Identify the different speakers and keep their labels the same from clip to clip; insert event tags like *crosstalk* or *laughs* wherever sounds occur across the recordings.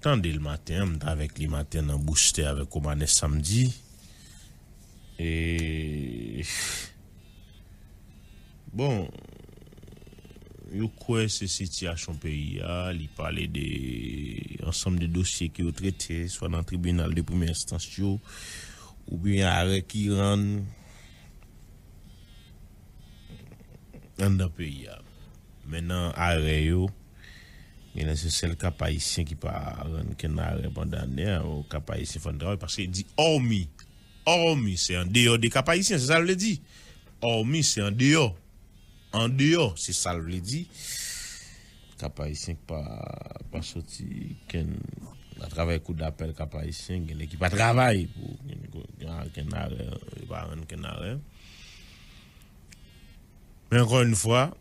Speaker 1: Tandis le matin, on avec le matin dans booster avec Omane samedi. Et bon, yo quoi ces situation pays ah, il parlait de ensemble de dossiers qui ont traité soit dans le tribunal de première instance ou bien arrêt qui rend dans le pays. Ah. Maintenant arrêt mais là, c'est le cap haïtien qui parle, qui n'a rien condamné au cap haïtien fondateur, parce qu'il dit hormis. Hormis, c'est en dehors des cap c'est ça que je dit. Hormis, c'est en dehors. En dehors, c'est ça que je dit. Cap haïtien qui pas pas sorti, qui n'a pas travaillé coup d'appel cap haïtien, qui n'a pas travaillé pour qu'il n'a rien, qu'il n'a rien. Mais encore une fois,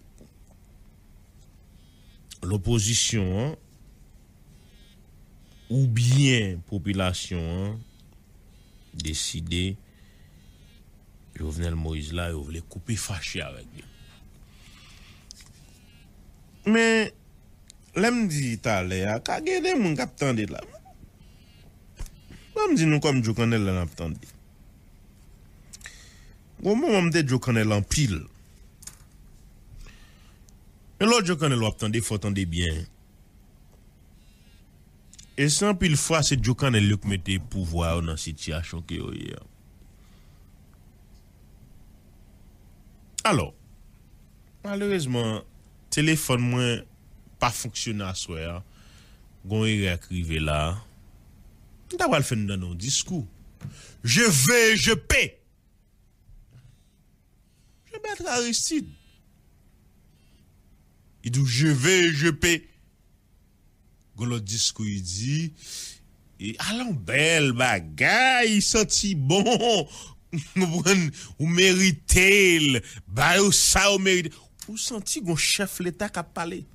Speaker 1: l'opposition hein, ou bien population hein, décider le Moïse là, vous voulez couper fâché avec lui. Mais, l'homme dit il des ah, gens qui attendent me dit nous comme Au en pile, et l'autre jour, quand il faut attendre bien. Et sans pile fois, c'est Dieu quand il mette pouvoir dans la situation que hier. Alors, malheureusement, le téléphone n'a pas fonctionné à soir. Hein. Gon réécrit là. a fait un discours. Je vais, je paie. Je vais être Aristide. Il je vais, je paie. L'autre discours, il dit, et allons belle bagaille, senti bon, *laughs* ou méritez, bah ou ça ou mérite Ou senti un chef l'État qui a parlé.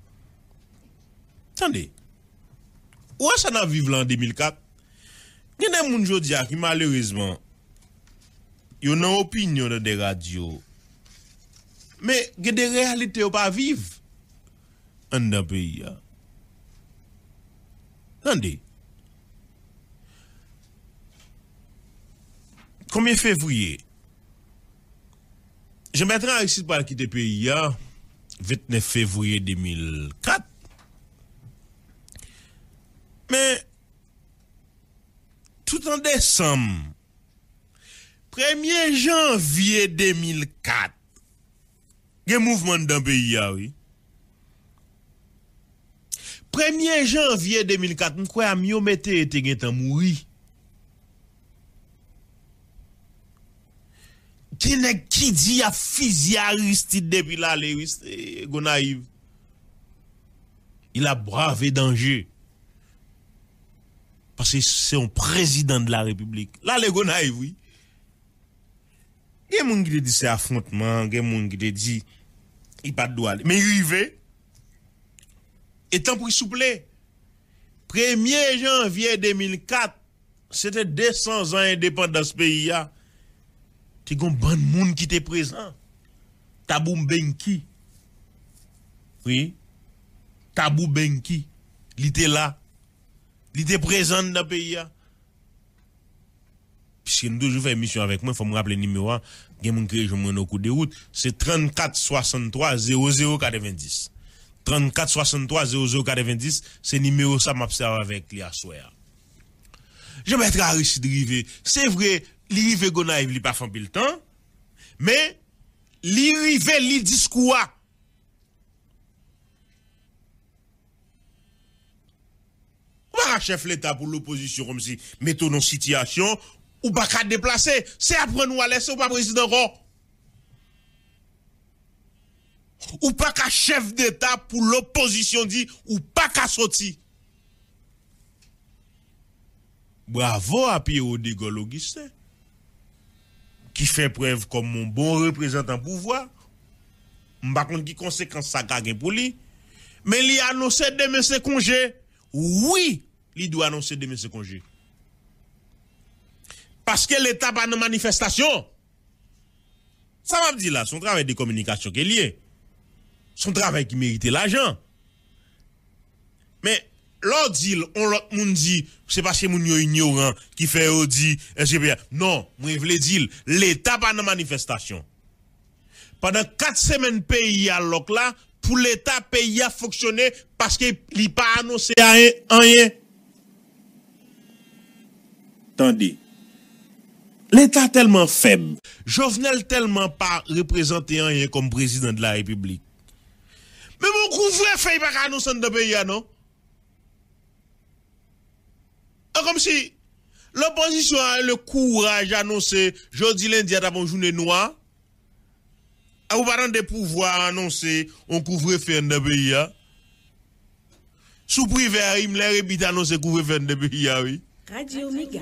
Speaker 1: Attendez, où est-ce qu'on a vécu en 2004? Il y a des gens qui malheureusement, ils ont une opinion de des radios, mais il y a des réalités ne pas vivre en d'un pays attendez 1er je mettrai ici pour quitter quitter pays pays 29 février 2004, mais tout en décembre 1er janvier 2004, gen mouvement dans pays pays oui 1er janvier 2004, nous crois que myo mette était en mourir. Qui est qui dit a physiaristique depuis la Il a bravé danger. Parce que c'est un président de la République. Là, le oui. Il y a des gens qui disent c'est affrontement, il y a des gens qui disent il pas de droit. Mais il y et tant pour souple, 1er janvier 2004, c'était 200 ans ce pays a. un bon monde qui était présent. Tabou Benki. Oui. Tabou Benki. Il était là. Il était présent dans le pays là Puisque nous toujours fait émission avec moi, il faut me rappeler le numéro. Il y a coup de route. C'est 34 63 00 90. 34 63 00 90, c'est numéro ça m'observe avec lui soir. Je vais être à risque de river. C'est vrai, l'irrivé Gonaïve, il pas fait le temps, mais l'rivé, quoi On Pas chef l'État pour l'opposition comme si mettons nos situations ou pas qu'à déplacer. C'est après nous à laisser ou pas président ou pas qu'à chef d'État pour l'opposition dit, ou pas qu'à sorti Bravo à Pierre de Augustin, qui fait preuve comme mon bon représentant pouvoir. Par pas qui conséquence ça gagne pour lui. Mais il a annoncé demain ses congés. Oui, il doit annoncer demain ses congés. Parce que l'État a une manifestation. Ça m'a dire là, son travail de communication qui est lié son travail qui méritait l'argent. Mais l'autre on l'autre monde dit, c'est parce que moun ignorant qui fait au Non, moi voulais dire, l'État pas dans manifestation. Pendant quatre semaines, pays à l'oc là, pour l'État, pays a fonctionné parce qu'il n'a pas annoncé rien. Attendez. L'État tellement faible, venais tellement pas représenté rien comme président de la République. Mais vous couvrez fait pas qu'à nous de pays, non? Ah, comme si l'opposition a le courage d'annoncer jeudi lundi à la bonne journée noire. À ah, vous parlez de pouvoir annoncer on couvre feu de pays. Hein? Sous privé, il me l'a annoncer couvre fait de pays, hein, oui. Radio Omega.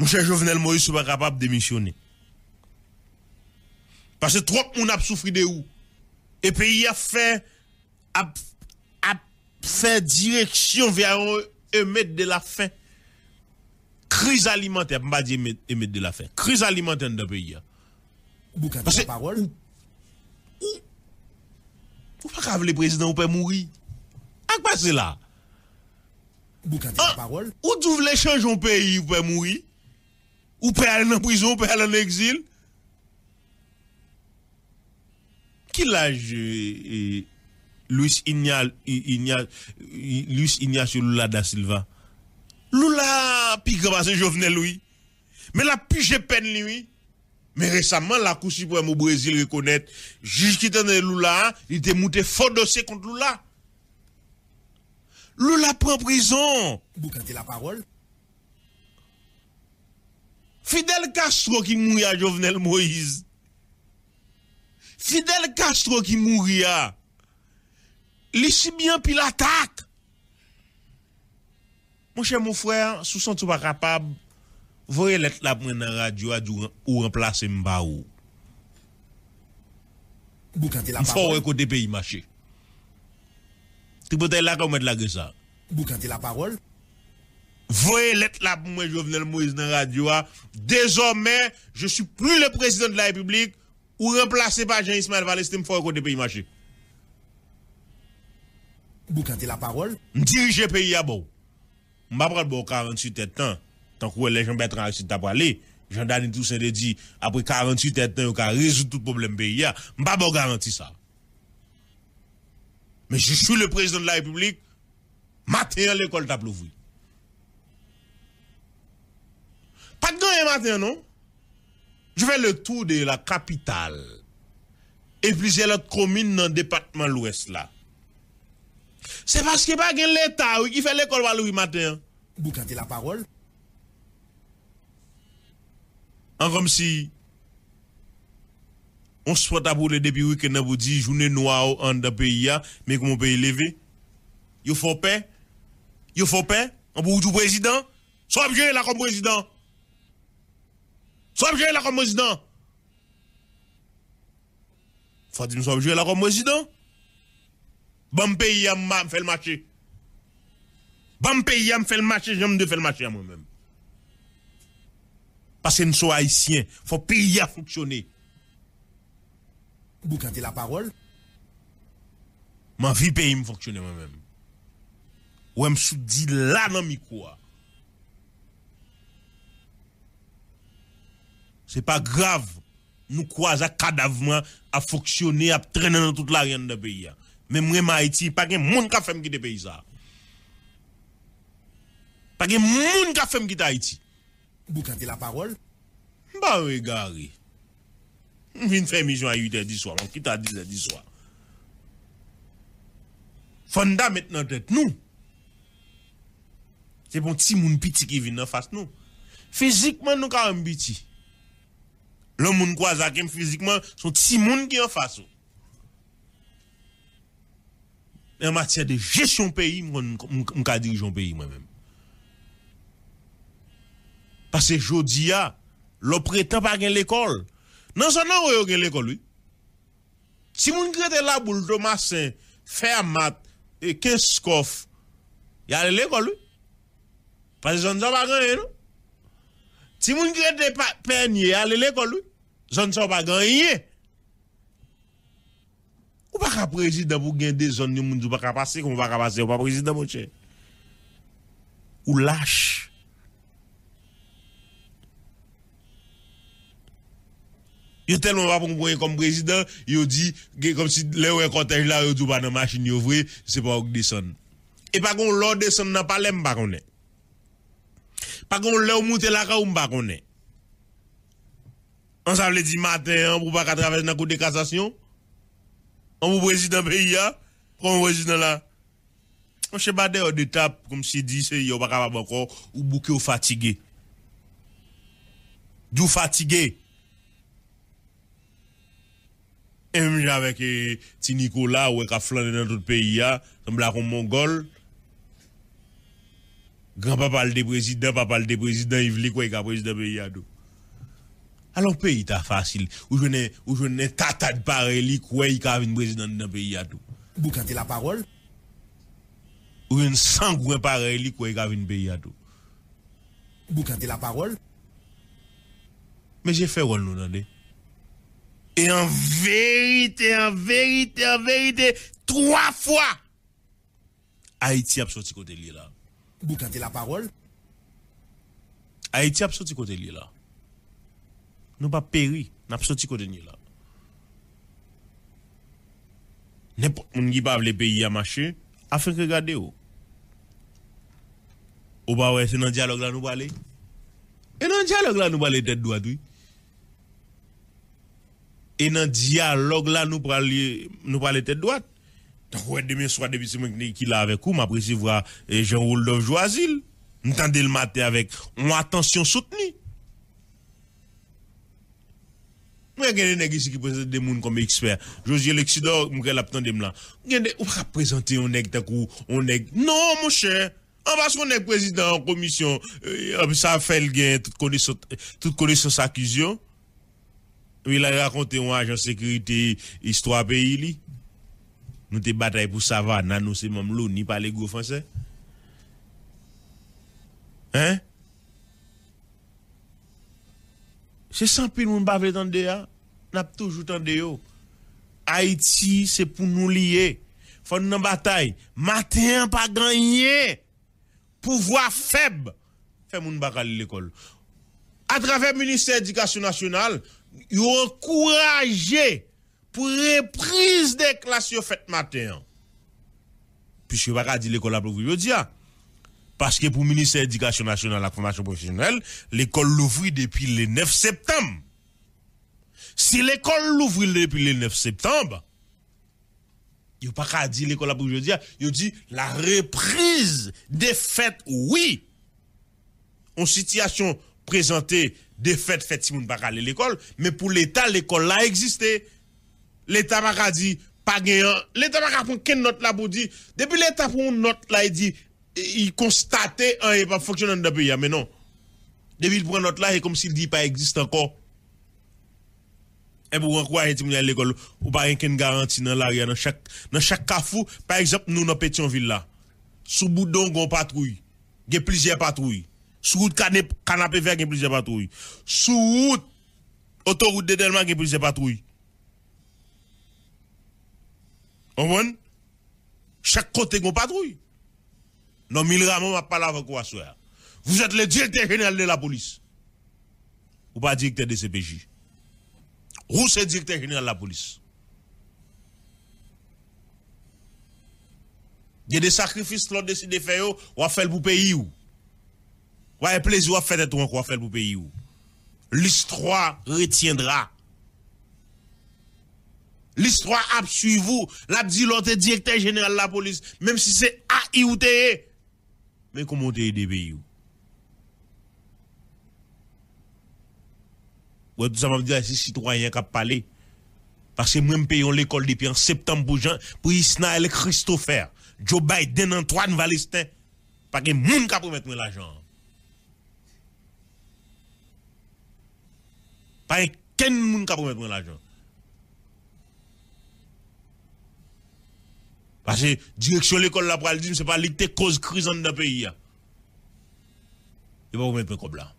Speaker 1: Mon cher Jovenel Moïse n'est pas capable de démissionner. Parce que trop on a souffert de ou Et pays a fait, a, fait direction vers émettre de la faim. Crise alimentaire, pas dire émettre de la faim. Crise alimentaire dans le pays. Hein. Parce que, parole. Ou pas qu'avec le président ou peut mourir. quoi c'est là. la ah, parole. Ou tu voulais changer un pays ou peut mourir. Ou peut aller en prison, ou peut aller en exil. quel âge joué e, Luis Ignacio, e, e, Luis Ignacio Lula da Silva Lula, puis grand c'est Jovenel, lui. Mais la pige peine, lui. Mais récemment, la Cour suprême au Brésil reconnaît, juge qui tenait Lula, il était monté fort dossier contre Lula. Lula prend prison. Vous la parole Fidel Castro qui mourit à Jovenel Moïse. Fidel Castro qui mourit, hein. li si bien pile attaque. Mon cher mon frère, sous son pas capable, voyez l'être la dans la radio ou remplacer Mbaou. Il faut écouter pays marché. Tu peux là comme la ça. Boucanter la parole. Voyez l'être là pour moi Jovenel Moïse dans la radio. Hein. Désormais, je suis plus le président de la République, ou remplacé par Jean-Ismaël fois fort côté pays marché. cantez la parole. Dirige pays à bon. pas bon 48 temps. Tant que les gens en réussite t'a parlé, Jean-Dani Toussaint le dit, après 48 temps, on va résoudre tout le problème pays. pas bon garantir ça. Mais je suis le président de la République, matin l'école t'a plouvri. Pas de gagner matin, non? Je fais le tour de la capitale et plusieurs autres communes dans le département de l'Ouest là. C'est parce qu'il n'y a pas l'État qui fait l'école le matin. Vous la parole. En comme si on soit à depuis le week-end, vous dit journée noire en le pays, mais comment pays levé? Il faut paix. Il faut paix. On peut du président. soit bien là comme président. Soit jouer la comme président. Faut dire, soit jouer là comme président. Bon pays, je fait le marché. Bon pays, m'a fait le marché, j'aime de faire le marché à moi-même. Parce que nous sommes haïtiens. Faut pays à fonctionner. Vous cantez la parole. Ma vie pays me fonctionner moi-même. Ou je me dit là dans le micro. Ah. c'est pas grave. Nous croisons cadavre à fonctionner, à traîner dans toute la rien de pays. Mais moi, Haïti, pas de monde qui a fait quitter pays. Pas de monde qui a fait quitter Haïti. Vous la parole? Bah, regardez. Je viens faire mission à 8h 10 soir, on quitte à 10h 10 soir. Fonda maintenant nous. C'est bon, petit monde petit qui vient en face nous. Physiquement, nous un petit l'homme qui a fait physiquement sont petit monde qui en face en matière de gestion pays on suis diriger pays moi-même parce que jodi le l'on prétend pas gagner l'école non seulement on gagne l'école lui si vous avez la boule de Thomasin Fermat et il y a l'école lui parce que j'en ai pas gagné non si de de pas y a l'école lui zone ça pas gagné. Ou pas président pour gagner des zones, monde ne pas passer, qu'on va passer, ou pas président, mon cher. Ou lâche. est tellement pas pour comme président, il dit, comme si le cortège là, il dit pas dans machine, yo vrai, c'est pas descendre. Et pas qu'on l'ordre descend dans pas l'aime, pas qu'on l'a Par là, l'ordre pas qu'on on ça veut matin, on hein, ne pas traverser dans la cour de cassation. On vous président pays, vous président là. On ne sait pas tape comme si dit, c'est n'est pas capable encore, ou bouquet ou fatigué. D'où fatigué. Et même avec eh, ti Nicolas, ou qui flané dans tout le pays, hein. là, comme Mongol. Grand-papa le président, papa le président, il veut quoi, le président pays. Hein, alors, pays ta facile. Ou je n'ai, ou je n'ai tata de il a une président d'un pays à tout. Vous la parole? Ou une sangouin pareil, quoi, il a une pays à tout. Vous la parole? Mais j'ai fait rôle, nous, non, Et en vérité, en vérité, en vérité, trois fois, Haïti a sorti côté de là. Vous la parole? Haïti a sorti côté de là nous pas péri, n'a pas sorti côté là. N'importe qui qui pas les pays à marcher, afin que regardez ou. Ou pas ouais, c'est dans le dialogue là nous parler. Et eh, dans le dialogue là nous parler tête droite oui. Et dans le dialogue là nous parler nous parler tête droite. Donc ouais, demain soir depuis ce qui là avec vous, m'apprécie voir Jean-Rolf Joisil. M'tendez le matin avec une attention soutenue. a des nèg ici qui présente des gens comme expert. Josie Lexidor, mwen l'a tande là. y a va présenter un nèg des on nèg. Non mon cher. En parce on est eh, président en commission, ça fait le gain toute connaissance toute Il a raconté un agent sécurité histoire pays li. Nous te bataille pour Savana, nous c'est même ni pas les gros français. Hein? c'est sans pile moun pa vle là. ya, n'a toujours en yo. Haïti, c'est pour nous lier. Faut nous une bataille. Matin, pas gagné, Pouvoir faible. Fait moun à l'école. À travers le ministère de l'Éducation nationale, ils ont encouragé pour reprise des classes faites matin. Puis je ne vais pas l'école à l'école. Parce que pour le ministère de l'Éducation nationale et la formation professionnelle, l'école l'ouvrit depuis le 9 septembre. Si l'école l'ouvre depuis le 9 septembre, il n'y a pas qu'à dire l'école pour aujourd'hui, il dit la reprise des fêtes, oui. En situation présentée des fêtes, fêtes si on ne pas aller l'école, mais pour l'État, l'école là existé. L'État m'a dit, pas gagné. L'État m'a pas prendre note là pour dire, depuis l'État pour une note là, il dit, I konstate an e pa foksyonan da beya menon. De vil pou anot la e kom si di pa eksist anko. E pou an kwa jen ti mwen yal l'ekol ou pa yen ken garanti nan l'aria nan chak kafou. Par exemple nou nan petyon vil la. Sou boudon gwen patroui. Gen plizye patroui. Sou gout kanap e ver gen plizye patroui. Sou gout otorout de denman gen plizye patroui. An mwen? Chak kote gwen patroui. Non, mille m'a parlé avec quoi Vous êtes le directeur général de la police. Ou pas directeur de CPJ. Ou c'est directeur général de la police. Il y a des sacrifices que l'on décide de faire, ou à faire pour pays ou. Ou à plaisir, ou à faire encore, faire pour pays ou. L'histoire retiendra. L'histoire a suivi vous. L'a dit l'autre directeur général de la police. Même si c'est A.I. ou e mais comment tu des pays tout ça m'a dit, ces citoyen qui ont parlé. Parce que moi, je l'école depuis en septembre pour, Jean, pour Isnaël Christopher, Joe Biden, Antoine Valestin. Pas que moun ka pour mettre l'argent. Pas que moun ka pour mettre l'argent. Parce que direction l'école là pour dire, c'est pas l'été cause crise dans le pays. il hein. pas vous mettre comme là.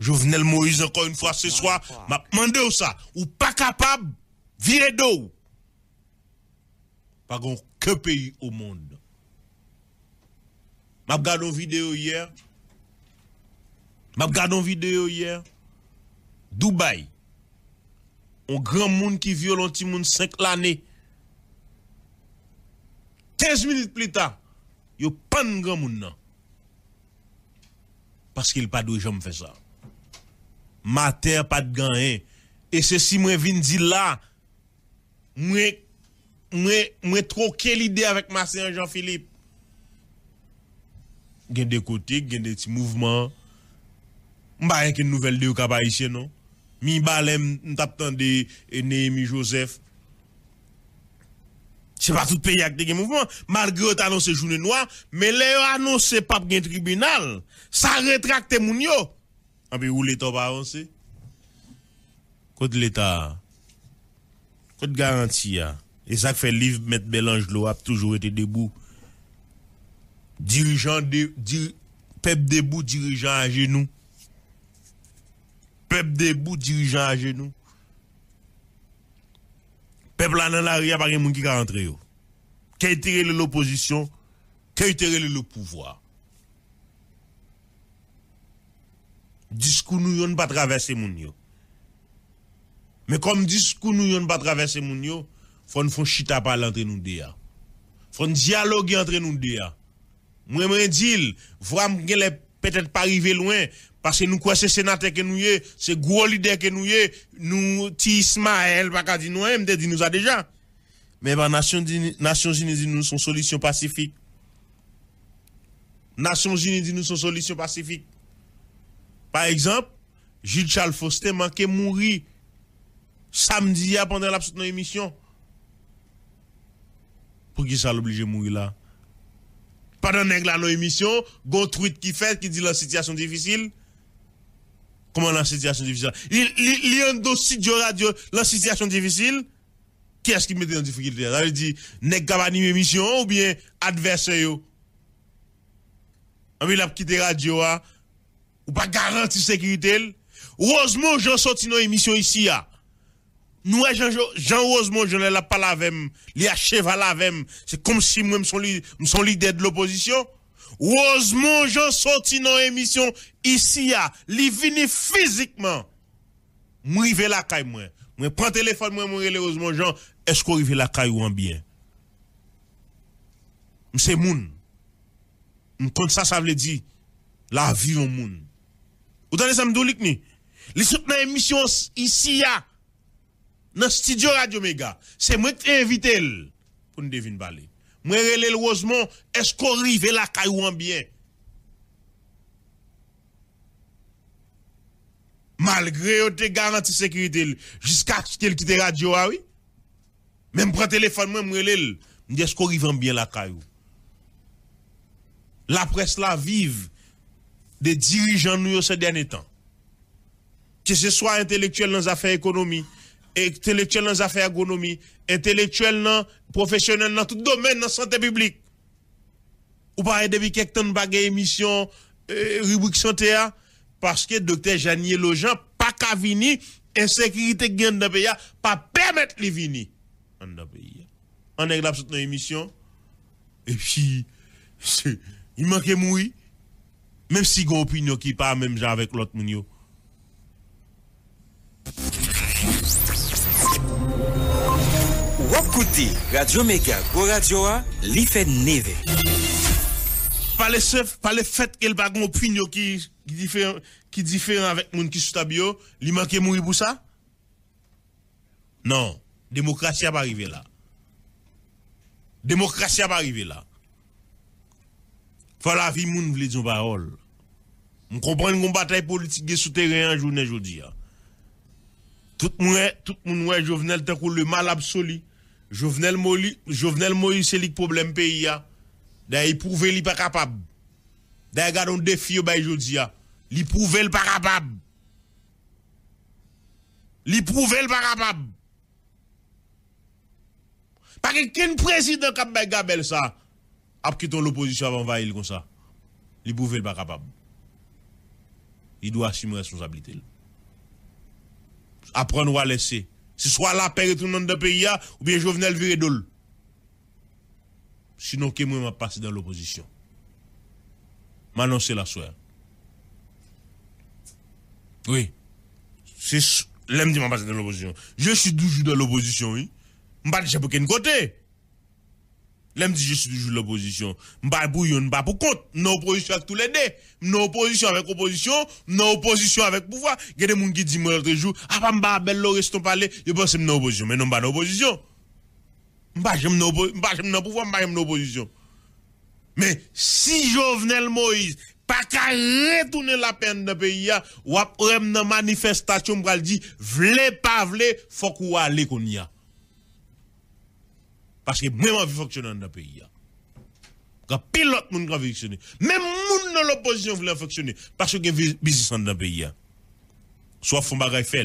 Speaker 1: Jovenel Moïse, encore une fois, ce soir, m'a demandé ça. Ou pas capable, virer d'eau. Pas que pays au monde. M'a regardé une vidéo hier. M'a regardé une vidéo hier. Dubaï. Un grand monde qui violent petit monde 5 l'année. 15 minutes plus tard, a pas de grand monde Parce qu'il pas de jamais fait ça. terre pas de gagner. Hein. Et ceci moi vinn dit là moi moi moi troquer l'idée avec ma Jean-Philippe. Gen des côtés, gen des petits mouvements. y rien qu'une nouvelle de ou non mi balem, de e, Néhémie Joseph. n'est pas tout pays qui a mouvement. Malgré que annoncé journée noire, mais les annoncé pas de tribunal, ça rétracte les yo. Et ah, puis où l'État va avancer? Côté l'État, côté garantie, et ça fait livre mettre lo a toujours été debout. Dirigeant de, peuple debout, dirigeant à genoux. Peuple debout, dirigeant à genoux. Peuple là dans la rue, il n'y a pas de monde qui va rentrer. Qui a l'opposition, qui a le pouvoir. Discours nous ne pas traverser moun yo. Mais comme discours nous ne pas traverser moun yo, faut nous faire chita par l'entrée nous deux. Faut dialogue entre nous deux. Moi, je dis, les peut-être pas arriver loin, parce que nous croyons sénateur que nous sommes, c'est gros leader que nous sommes, nous, Ti Ismaël, pas qu'à dire nous, avons hein, dit nous a déjà. Mais les Nations Unies dit nous sont solution pacifique. Nations Unies dit nous sont solution pacifique. Par exemple, Gilles Charles Foster manqué, mourir samedi pendant la petite émission. Pour qui ça l'oblige de mourir là? Pendant que nos émission, gon qui fait, qui dit la situation difficile comment la situation difficile. Il y a un dossier de radio, la situation difficile. Qui est-ce qui met en difficulté Ça veut dire, n'est-ce pas ou bien adversaire On a quitté radio, hein? ou pas la sécurité. Heureusement, j'en sorti dans émissions ici. Hein. Nous, Jean Rosemont, je ne l'ai pas la même, il a la même. C'est comme si moi, je suis leader de l'opposition. Rosemont-Jean sorti dans l'émission ici, ah, il est vini physiquement. M'rive la caille, moi. Moi, prends téléphone, moi, moi, heureusement, Jean, est-ce qu'on arrive la caille ou en bien? C'est moun. comme ça, ça veut dire, la vie en moun. Vous avez ça amdoulik il Les sorti dans l'émission ici, à, ah, le studio Radio Mega. C'est moi qui invité pour nous deviner parler. Moi, relève est-ce qu'on arrive la caillou en bien? Malgré que garanties de sécurité, jusqu'à ce qu'il quitte radio, ah oui? Même prend téléphone, moi, me est-ce qu'on arrive en bien la caillou? La presse la vive des dirigeants nous ces derniers temps. Que ce soit intellectuel dans les affaires économiques, intellectuel dans les affaires agronomie, intellectuel, professionnel, dans tout domaine, dans la santé publique. Ou pas depuis quelque temps, pas émission, euh, rubrique santé, hein, parce que docteur Janier Lojan, pas qu'à venir, insécurité gagne dans pays, hein, pas permettre les venir dans pays. Hein. On est là dans l'émission, et puis, il manque mourir, même si une opinion qui parle même avec l'autre Wap Radio Mega, Go Radio a, li fè neve. par sef, pale fèt ke l bagon opinyo qui ki diferan avèk moun ki soutab yo, li manke mouri pou sa? Non, demokrasi arrivée là. la. Demokrasi ap arrive la. vie vi moun vle diyon parol. Moun kompren kon batay politik ge souterren jounen hein. jodi ya. Tout moun wè, tout moun wè jovenel pour le mal absolu. Jovenel, Moïse, c'est le problème pays. D'ailleurs, prouvé qu'il n'est pas capable. D'ailleurs, a un défi aujourd'hui. Il prouvé qu'il n'est pas capable. Il prouvé qu'il n'est pas capable. Parce quel président qui a Gabel ça, a quitté l'opposition avant envahir comme ça. Il prouvé qu'il n'est pas capable. Il doit assumer la responsabilité. Apprendre à laisser. C'est soit la paix et tout le de pays, ou bien Jovenel Viredol. Sinon, que moi, je passé dans l'opposition. M'annoncer la soirée. Oui. C'est l'homme m'a passé dans l'opposition. Je suis toujours dans l'opposition, oui. Je ne pas de côté. Là, me dit, je suis toujours l'opposition. ne bouillon, pas pour compte. Non opposition avec tous les deux. Non opposition avec opposition. Non opposition avec pouvoir. Il y a des gens qui disent, moi, l'autre jour, ah, je m'ba belle, restons parler. Je pense que non opposition. Mais non, pas opposition. Je j'aime non pouvoir, m'ba j'aime non opposition. Mais si Jovenel Moïse, pas qu'à retourner la peine dans le pays, ou après une manifestation, Je dit, vle pas vle, faut qu'on qu'on y a. Parce que moi, je fonctionner dans le pays. Hein. Quand pilote monde qui fonctionner. Même monde dans l'opposition voulait fonctionner. Parce que y a business dans le pays. Hein. Soit font bagaille fait.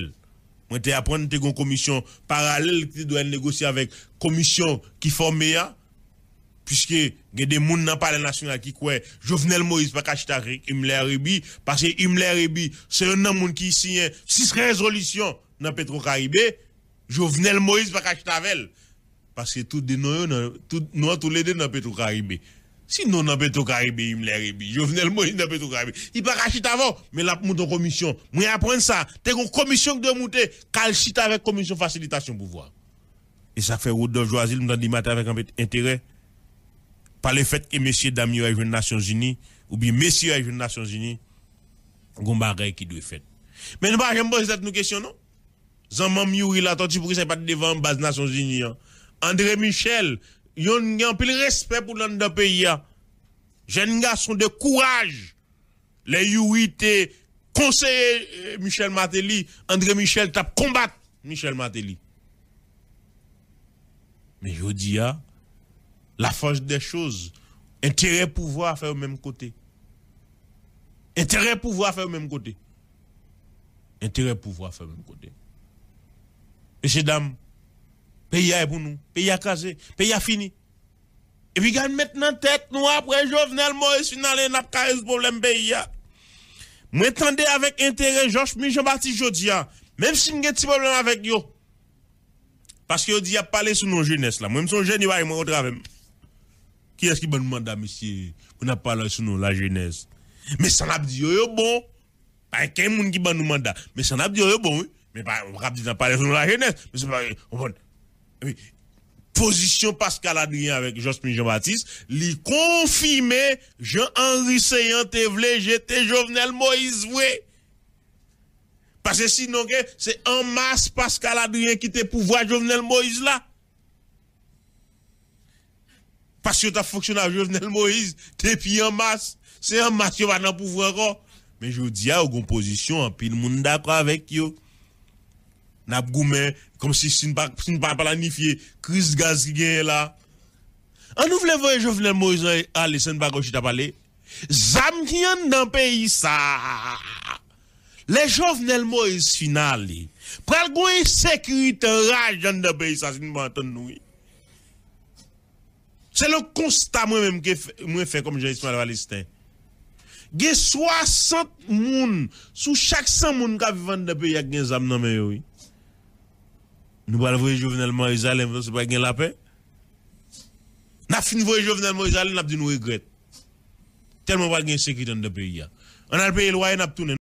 Speaker 1: Moi, tu apprends que une commission parallèle qui doit négocier avec commission qui forme hein. puisque il y a des gens pas le palais national qui croient Jovenel Moïse pas acheter Imler Rebi, parce que Imler Rebi, c'est un homme qui signe six résolutions dans Petro-Caribé, Jovenel Moïse pas acheter avec parce que tout nous, tout, nous, tous les deux dans Petro-Caribé. Sinon, dans Petro-Caribé, il me l'a rébi. Jovenel Moïse dans Petro-Caribé. Il pas acheter avant, mais la mouton commission. Moi, apprendre ça. T'es une commission de monter, calchite avec commission facilitation pouvoir. Et ça fait Rodolphe Joisil, me dit matin avec un intérêt. Par le fait que Monsieur Damio est jeune Nations Unies, ou bien Monsieur est jeune Nations Unies, on a qui doit faire. Mais nous, pas, j'aime pas cette question, non? Zaman Miouri, là, toi, tu pas devant base Nations Unies, hein? André Michel, yon peu de respect pour l'un de pays. Jeunes garçon de courage. Les UIT, conseiller euh, Michel Matéli, André Michel tape combattre Michel Matéli. Mais je dis, la force des choses, intérêt pouvoir faire au même côté. Intérêt pouvoir faire au même côté. Intérêt pouvoir faire au même côté. Messieurs, dames, Pays est pour nous. Pays est casé. Pays est fini. Et puis, gagne maintenant tête, nous, après Jovenel Moïse, finalement, n'a pas de problème pays. Moi, avec intérêt Georges Michel baptiste Jodia, hein. même si nous avons un petit problème avec eux. Parce que dit a parlé sur nos jeunesse là. Moi, je suis jeune, je suis au travail. Qui est-ce qui nous demander monsieur, on a parlé sur nous, la jeunesse? Mais ça n'a pas dit, bon. Pas quelqu'un qui nous mandat. Mais ça n'a pas dit, bon, Mais pas, on n'a pas parlé sur nous, la jeunesse. Mais c'est pas, Position Pascal Adrien avec Jospin Jean-Baptiste, lui confirmer Jean-Henri Seyan Tevle, j'étais Jovenel Moïse, oui. Parce que sinon, c'est en masse Pascal Adrien qui te pouvoir Jovenel Moïse là. Parce que tu as fonctionné avec Jovenel Moïse, depuis en masse. C'est en masse qui va dans pouvoir Mais je vous dis, à une position, en pile, monde d'accord avec vous n'a goumé comme si si pas pas planifié crise gaz qui gagne là en nous voulons voir Jovenel Moïse aller sans pas gauche parler zam qui en dans pays ça les Jovenel Moïse final pral gon sécurité rage dans pays ça si nous entendre nous c'est le constat moi-même que moi fait comme Jean-Ismaël Palestin il y a 60 personnes sous chaque 100 personnes qui vivent dans le pays qui ont des âmes dans nous allons voir Jovenel Moïse, c'est pas la paix. Nous avons fini voir Jovenel Moïse, nous avons dit nous Tellement pas de sécurité dans le pays. Hein. On a payé le loyer, nous avons tourné.